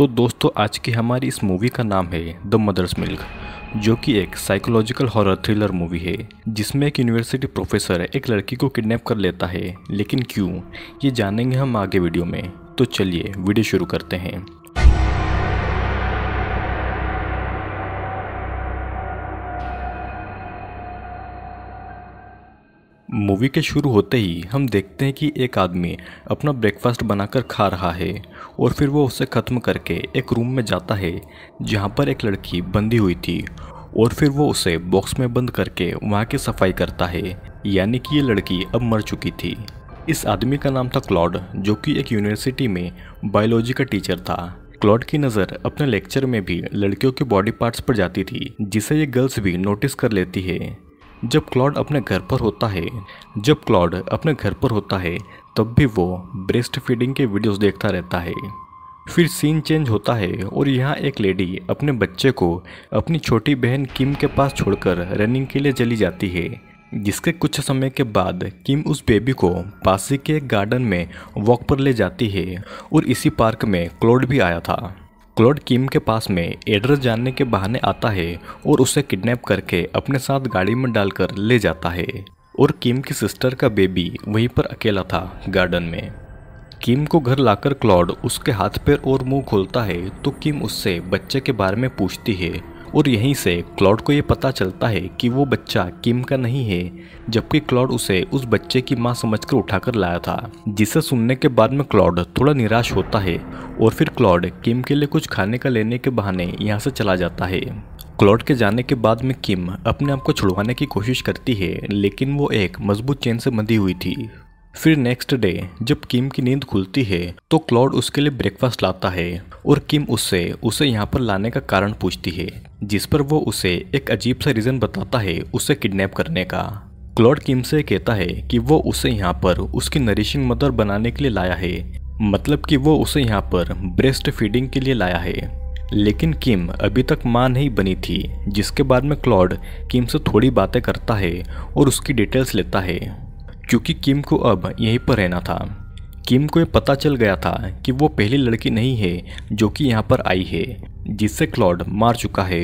तो दोस्तों आज की हमारी इस मूवी का नाम है द मदर्स मिल्क जो कि एक साइकोलॉजिकल हॉरर थ्रिलर मूवी है जिसमें एक यूनिवर्सिटी प्रोफेसर एक लड़की को किडनैप कर लेता है लेकिन क्यों ये जानेंगे हम आगे वीडियो में तो चलिए वीडियो शुरू करते हैं मूवी के शुरू होते ही हम देखते हैं कि एक आदमी अपना ब्रेकफास्ट बनाकर खा रहा है और फिर वो उसे ख़त्म करके एक रूम में जाता है जहाँ पर एक लड़की बंधी हुई थी और फिर वो उसे बॉक्स में बंद करके वहाँ की सफाई करता है यानी कि ये लड़की अब मर चुकी थी इस आदमी का नाम था क्लॉड जो कि एक यूनिवर्सिटी में बायोलॉजी का टीचर था क्लॉड की नज़र अपने लेक्चर में भी लड़कियों के बॉडी पार्ट्स पर जाती थी जिसे ये गर्ल्स भी नोटिस कर लेती है जब क्लॉड अपने घर पर होता है जब क्लॉड अपने घर पर होता है तब भी वो ब्रेस्ट फीडिंग के वीडियोस देखता रहता है फिर सीन चेंज होता है और यहाँ एक लेडी अपने बच्चे को अपनी छोटी बहन किम के पास छोड़कर रनिंग के लिए चली जाती है जिसके कुछ समय के बाद किम उस बेबी को पासी के गार्डन में वॉक पर ले जाती है और इसी पार्क में क्लोड भी आया था क्लोड किम के पास में एड्रेस जानने के बहाने आता है और उसे किडनैप करके अपने साथ गाड़ी में डालकर ले जाता है और किम की सिस्टर का बेबी वहीं पर अकेला था गार्डन में किम को घर लाकर क्लॉड उसके हाथ पैर और मुंह खोलता है तो किम उससे बच्चे के बारे में पूछती है और यहीं से क्लॉड को ये पता चलता है कि वो बच्चा किम का नहीं है जबकि क्लॉड उसे उस बच्चे की माँ समझकर उठाकर लाया था जिसे सुनने के बाद में क्लॉड थोड़ा निराश होता है और फिर क्लॉड किम के लिए कुछ खाने का लेने के बहाने यहाँ से चला जाता है क्लॉड के जाने के बाद में किम अपने आप को छुड़वाने की कोशिश करती है लेकिन वो एक मजबूत चेन से बंधी हुई थी फिर नेक्स्ट डे जब किम की नींद खुलती है तो क्लॉड उसके लिए ब्रेकफास्ट लाता है और किम उससे उसे यहाँ पर लाने का कारण पूछती है जिस पर वो उसे एक अजीब सा रीज़न बताता है उसे किडनैप करने का क्लॉड किम से कहता है कि वो उसे यहाँ पर उसकी नरिशिंग मदर बनाने के लिए लाया है मतलब कि वो उसे यहाँ पर ब्रेस्ट फीडिंग के लिए लाया है लेकिन किम अभी तक माँ नहीं बनी थी जिसके बाद में क्लॉड किम से थोड़ी बातें करता है और उसकी डिटेल्स लेता है क्योंकि किम को अब यहीं पर रहना था किम को ये पता चल गया था कि वो पहली लड़की नहीं है जो कि यहाँ पर आई है जिससे क्लॉड मार चुका है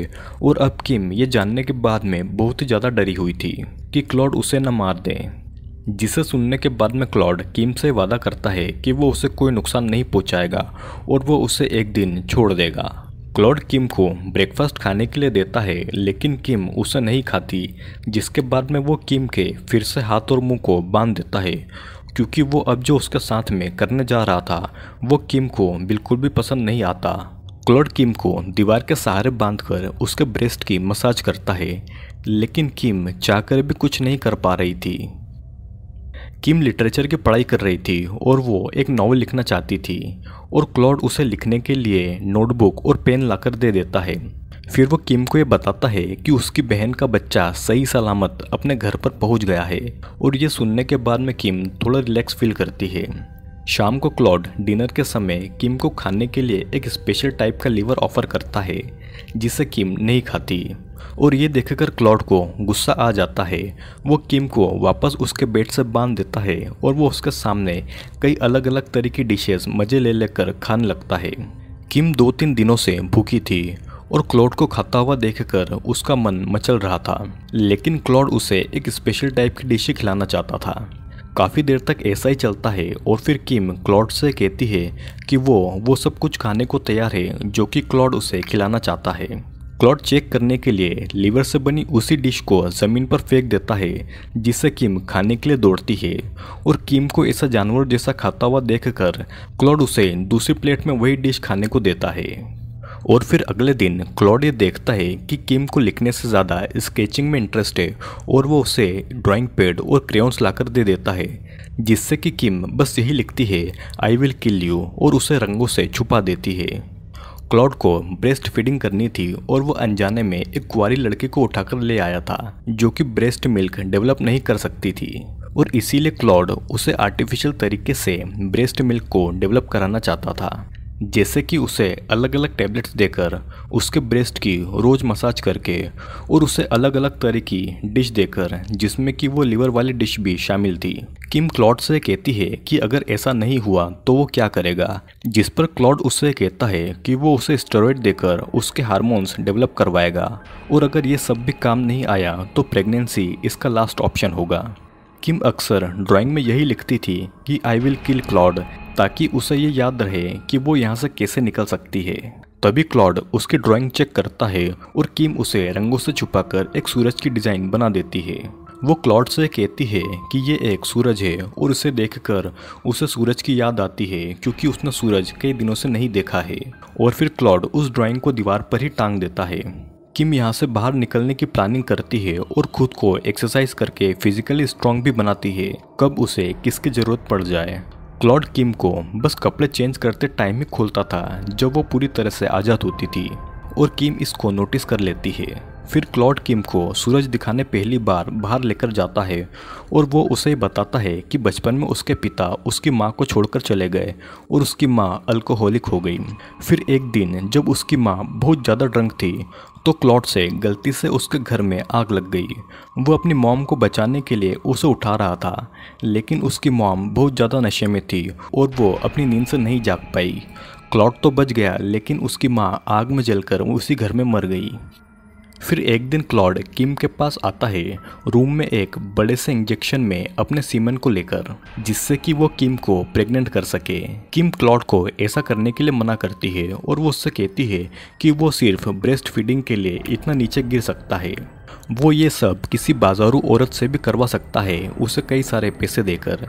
और अब किम ये जानने के बाद में बहुत ही ज़्यादा डरी हुई थी कि क्लॉड उसे न मार दे जिसे सुनने के बाद में क्लॉड किम से वादा करता है कि वो उसे कोई नुकसान नहीं पहुंचाएगा और वो उसे एक दिन छोड़ देगा क्लॉड किम को ब्रेकफास्ट खाने के लिए देता है लेकिन किम उसे नहीं खाती जिसके बाद में वो किम के फिर से हाथ और मुंह को बांध देता है क्योंकि वो अब जो उसके साथ में करने जा रहा था वो किम को बिल्कुल भी पसंद नहीं आता क्लॉड किम को दीवार के सहारे बांधकर उसके ब्रेस्ट की मसाज करता है लेकिन किम चाहकर भी कुछ नहीं कर पा रही थी किम लिटरेचर की पढ़ाई कर रही थी और वो एक नावल लिखना चाहती थी और क्लॉड उसे लिखने के लिए नोटबुक और पेन लाकर दे देता है फिर वो किम को ये बताता है कि उसकी बहन का बच्चा सही सलामत अपने घर पर पहुंच गया है और ये सुनने के बाद में किम थोड़ा रिलैक्स फील करती है शाम को क्लॉड डिनर के समय किम को खाने के लिए एक स्पेशल टाइप का लीवर ऑफर करता है जिसे किम नहीं खाती और ये देखकर क्लॉड को गुस्सा आ जाता है वो किम को वापस उसके बेड से बांध देता है और वो उसके सामने कई अलग अलग तरह की डिशेज मज़े ले लेकर खाने लगता है किम दो तीन दिनों से भूखी थी और क्लॉड को खाता हुआ देखकर उसका मन मचल रहा था लेकिन क्लॉड उसे एक स्पेशल टाइप की डिशें खिलाना चाहता था काफ़ी देर तक ऐसा ही चलता है और फिर किम क्लॉड से कहती है कि वो वो सब कुछ खाने को तैयार है जो कि क्लॉड उसे खिलाना चाहता है क्लॉड चेक करने के लिए लीवर से बनी उसी डिश को ज़मीन पर फेंक देता है जिसे किम खाने के लिए दौड़ती है और किम को ऐसा जानवर जैसा खाता हुआ देखकर क्लॉड उसे दूसरी प्लेट में वही डिश खाने को देता है और फिर अगले दिन क्लॉडिया देखता है कि किम को लिखने से ज़्यादा स्केचिंग में इंटरेस्ट है और वो उसे ड्राइंग पेड और क्रेउंस लाकर दे देता है जिससे कि किम बस यही लिखती है आई विल किल यू और उसे रंगों से छुपा देती है क्लॉड को ब्रेस्ट फीडिंग करनी थी और वो अनजाने में एक कुंवारी लड़के को उठाकर ले आया था जो कि ब्रेस्ट मिल्क डेवलप नहीं कर सकती थी और इसीलिए क्लॉड उसे आर्टिफिशियल तरीके से ब्रेस्ट मिल्क को डेवलप कराना चाहता था जैसे कि उसे अलग अलग टैबलेट्स देकर उसके ब्रेस्ट की रोज़ मसाज करके और उसे अलग अलग तरह की डिश देकर जिसमें कि वो लीवर वाली डिश भी शामिल थी किम क्लॉड से कहती है कि अगर ऐसा नहीं हुआ तो वो क्या करेगा जिस पर क्लॉड उससे कहता है कि वो उसे स्टेरॉयड देकर उसके हार्मोन्स डेवलप करवाएगा और अगर ये सब भी काम नहीं आया तो प्रेगनेंसी इसका लास्ट ऑप्शन होगा किम अक्सर ड्राइंग में यही लिखती थी कि आई विल किल क्लॉड ताकि उसे ये याद रहे कि वो यहाँ से कैसे निकल सकती है तभी क्लॉड उसकी ड्राइंग चेक करता है और किम उसे रंगों से छुपाकर एक सूरज की डिज़ाइन बना देती है वो क्लॉड से कहती है कि ये एक सूरज है और उसे देखकर उसे सूरज की याद आती है क्योंकि उसने सूरज कई दिनों से नहीं देखा है और फिर क्लॉड उस ड्राइंग को दीवार पर ही टांग देता है किम यहाँ से बाहर निकलने की प्लानिंग करती है और खुद को एक्सरसाइज करके फिजिकली स्ट्रांग भी बनाती है कब उसे किसकी ज़रूरत पड़ जाए क्लॉड किम को बस कपड़े चेंज करते टाइम ही खुलता था जब वो पूरी तरह से आज़ाद होती थी और किम इसको नोटिस कर लेती है फिर क्लॉड किम को सूरज दिखाने पहली बार बाहर लेकर जाता है और वो उसे बताता है कि बचपन में उसके पिता उसकी माँ को छोड़कर चले गए और उसकी माँ अल्कोहलिक हो गई फिर एक दिन जब उसकी माँ बहुत ज़्यादा ड्रंक थी तो क्लॉट से गलती से उसके घर में आग लग गई वो अपनी मॉम को बचाने के लिए उसे उठा रहा था लेकिन उसकी मॉम बहुत ज़्यादा नशे में थी और वो अपनी नींद से नहीं जाग पाई क्लॉट तो बच गया लेकिन उसकी माँ आग में जलकर उसी घर में मर गई फिर एक दिन क्लॉड किम के पास आता है रूम में एक बड़े से इंजेक्शन में अपने सीमन को लेकर जिससे कि वो किम को प्रेग्नेंट कर सके किम क्लॉड को ऐसा करने के लिए मना करती है और वो उससे कहती है कि वो सिर्फ ब्रेस्ट फीडिंग के लिए इतना नीचे गिर सकता है वो ये सब किसी बाजारू औरत से भी करवा सकता है उसे कई सारे पैसे देकर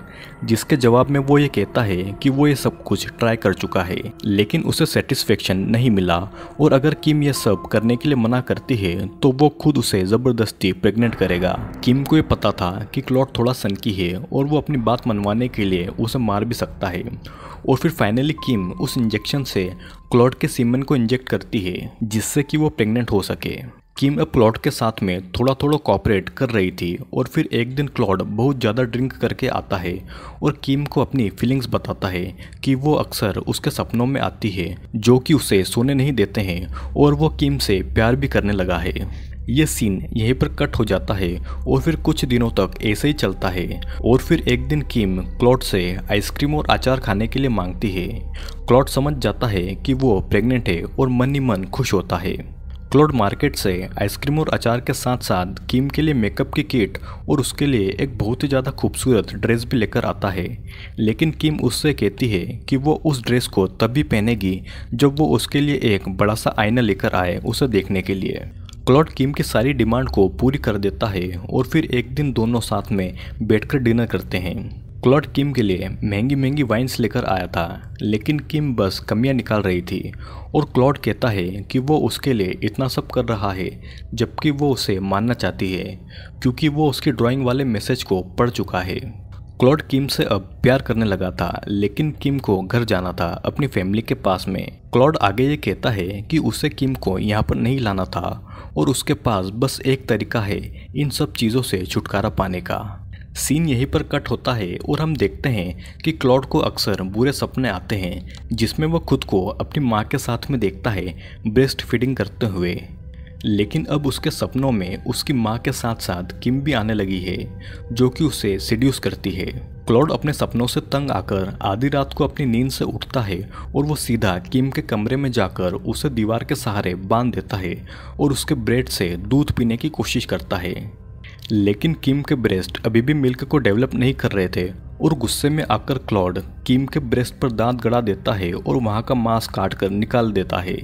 जिसके जवाब में वो ये कहता है कि वो ये सब कुछ ट्राई कर चुका है लेकिन उसे सेटिस्फेक्शन नहीं मिला और अगर किम यह सब करने के लिए मना करती है तो वो खुद उसे ज़बरदस्ती प्रेग्नेंट करेगा किम को ये पता था कि क्लॉट थोड़ा सनकी है और वो अपनी बात मनवाने के लिए उसे मार भी सकता है और फिर फाइनली किम उस इंजेक्शन से क्लॉट के सीमन को इंजेक्ट करती है जिससे कि वो प्रेग्नेंट हो सके किम अब क्लॉड के साथ में थोड़ा थोड़ा कॉपरेट कर रही थी और फिर एक दिन क्लॉड बहुत ज़्यादा ड्रिंक करके आता है और किम को अपनी फीलिंग्स बताता है कि वो अक्सर उसके सपनों में आती है जो कि उसे सोने नहीं देते हैं और वो किम से प्यार भी करने लगा है ये सीन यहीं पर कट हो जाता है और फिर कुछ दिनों तक ऐसे ही चलता है और फिर एक दिन किम क्लॉट से आइसक्रीम और अचार खाने के लिए मांगती है क्लॉट समझ जाता है कि वो प्रेग्नेंट है और मन ही मन खुश होता है क्लोड मार्केट से आइसक्रीम और अचार के साथ साथ कीम के लिए मेकअप की किट और उसके लिए एक बहुत ही ज़्यादा खूबसूरत ड्रेस भी लेकर आता है लेकिन कीम उससे कहती है कि वो उस ड्रेस को तभी पहनेगी जब वो उसके लिए एक बड़ा सा आईना लेकर आए उसे देखने के लिए क्लॉड किम की सारी डिमांड को पूरी कर देता है और फिर एक दिन दोनों साथ में बैठकर डिनर करते हैं क्लॉट किम के लिए महंगी महंगी वाइन्स लेकर आया था लेकिन किम बस कमियां निकाल रही थी और क्लॉट कहता है कि वो उसके लिए इतना सब कर रहा है जबकि वो उसे मानना चाहती है क्योंकि वो उसकी ड्राइंग वाले मैसेज को पढ़ चुका है क्लॉड किम से अब प्यार करने लगा था लेकिन किम को घर जाना था अपनी फैमिली के पास में क्लॉड आगे ये कहता है कि उसे किम को यहाँ पर नहीं लाना था और उसके पास बस एक तरीका है इन सब चीज़ों से छुटकारा पाने का सीन यहीं पर कट होता है और हम देखते हैं कि क्लॉड को अक्सर बुरे सपने आते हैं जिसमें वह खुद को अपनी माँ के साथ में देखता है ब्रेस्ट फीडिंग करते हुए लेकिन अब उसके सपनों में उसकी माँ के साथ साथ किम भी आने लगी है जो कि उसे सिड्यूस करती है क्लॉड अपने सपनों से तंग आकर आधी रात को अपनी नींद से उठता है और वो सीधा किम के कमरे में जाकर उसे दीवार के सहारे बांध देता है और उसके ब्रेड से दूध पीने की कोशिश करता है लेकिन किम के ब्रेस्ट अभी भी मिल्क को डेवलप नहीं कर रहे थे और गुस्से में आकर क्लॉड किम के ब्रेस्ट पर दांत गड़ा देता है और वहाँ का मांस काट कर निकाल देता है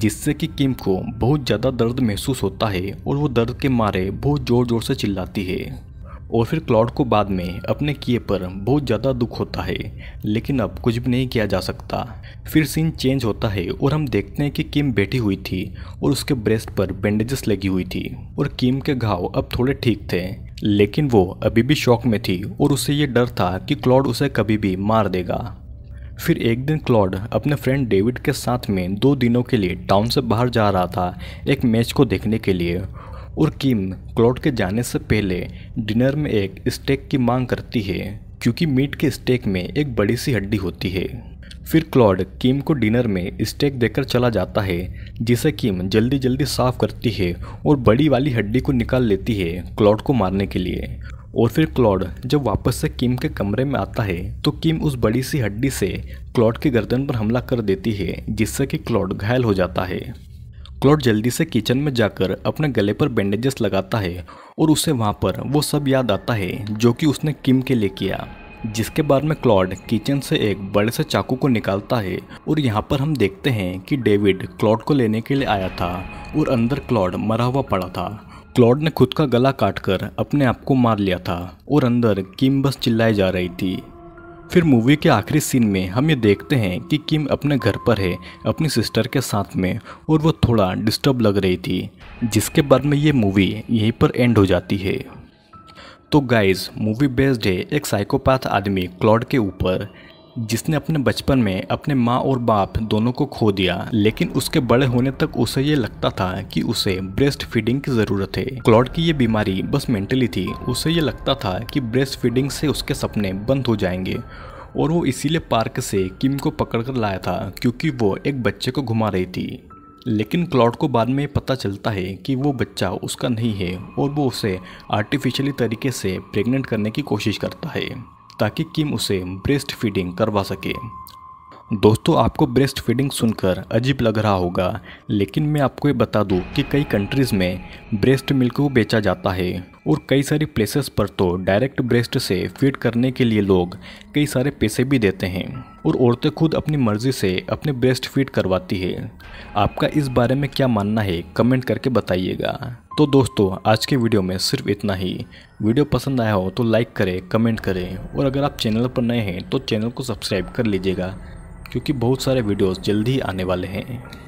जिससे कि किम को बहुत ज़्यादा दर्द महसूस होता है और वो दर्द के मारे बहुत ज़ोर ज़ोर से चिल्लाती है और फिर क्लॉड को बाद में अपने किए पर बहुत ज़्यादा दुख होता है लेकिन अब कुछ भी नहीं किया जा सकता फिर सीन चेंज होता है और हम देखते हैं कि किम बैठी हुई थी और उसके ब्रेस्ट पर बैंडेजेस लगी हुई थी और किम के घाव अब थोड़े ठीक थे लेकिन वो अभी भी शौक में थी और उसे ये डर था कि क्लॉड उसे कभी भी मार देगा फिर एक दिन क्लॉड अपने फ्रेंड डेविड के साथ में दो दिनों के लिए टाउन से बाहर जा रहा था एक मैच को देखने के लिए और किम क्लॉड के जाने से पहले डिनर में एक स्टेक की मांग करती है क्योंकि मीट के स्टेक में एक बड़ी सी हड्डी होती है फिर क्लॉड किम को डिनर में स्टेक देकर चला जाता है जिसे किम जल्दी जल्दी साफ करती है और बड़ी वाली हड्डी को निकाल लेती है क्लॉड को मारने के लिए और फिर क्लॉड जब वापस से किम के कमरे में आता है तो किम उस बड़ी सी हड्डी से क्लॉड की गर्दन पर हमला कर देती है जिससे कि क्लॉड घायल हो जाता है क्लॉड जल्दी से किचन में जाकर अपने गले पर बैंडेजेस लगाता है और उसे वहाँ पर वो सब याद आता है जो कि उसने किम के लिए किया जिसके बाद में क्लॉड किचन से एक बड़े से चाकू को निकालता है और यहाँ पर हम देखते हैं कि डेविड क्लॉड को लेने के लिए आया था और अंदर क्लॉड मरा हुआ पड़ा था क्लॉड ने खुद का गला काटकर अपने आप को मार लिया था और अंदर किम बस चिल्लाई जा रही थी फिर मूवी के आखिरी सीन में हम ये देखते हैं कि किम अपने घर पर है अपनी सिस्टर के साथ में और वो थोड़ा डिस्टर्ब लग रही थी जिसके बाद में ये मूवी यहीं पर एंड हो जाती है तो गाइज मूवी बेस्ड है एक साइकोपैथ आदमी क्लॉड के ऊपर जिसने अपने बचपन में अपने माँ और बाप दोनों को खो दिया लेकिन उसके बड़े होने तक उसे ये लगता था कि उसे ब्रेस्ट फीडिंग की जरूरत है क्लॉड की ये बीमारी बस मेंटली थी उसे ये लगता था कि ब्रेस्ट फीडिंग से उसके सपने बंद हो जाएंगे और वो इसीलिए पार्क से किम को पकड़कर लाया था क्योंकि वो एक बच्चे को घुमा रही थी लेकिन क्लॉड को बाद में पता चलता है कि वो बच्चा उसका नहीं है और वो उसे आर्टिफिशियली तरीके से प्रेग्नेंट करने की कोशिश करता है ताकि किम उसे ब्रेस्ट फीडिंग करवा सके दोस्तों आपको ब्रेस्ट फीडिंग सुनकर अजीब लग रहा होगा लेकिन मैं आपको ये बता दूं कि कई कंट्रीज़ में ब्रेस्ट मिल्क को बेचा जाता है और कई सारी प्लेसेस पर तो डायरेक्ट ब्रेस्ट से फीड करने के लिए लोग कई सारे पैसे भी देते हैं और औरतें खुद अपनी मर्ज़ी से अपने ब्रेस्ट फीड करवाती है आपका इस बारे में क्या मानना है कमेंट करके बताइएगा तो दोस्तों आज के वीडियो में सिर्फ इतना ही वीडियो पसंद आया हो तो लाइक करें कमेंट करें और अगर आप चैनल पर नए हैं तो चैनल को सब्सक्राइब कर लीजिएगा क्योंकि बहुत सारे वीडियोस जल्दी ही आने वाले हैं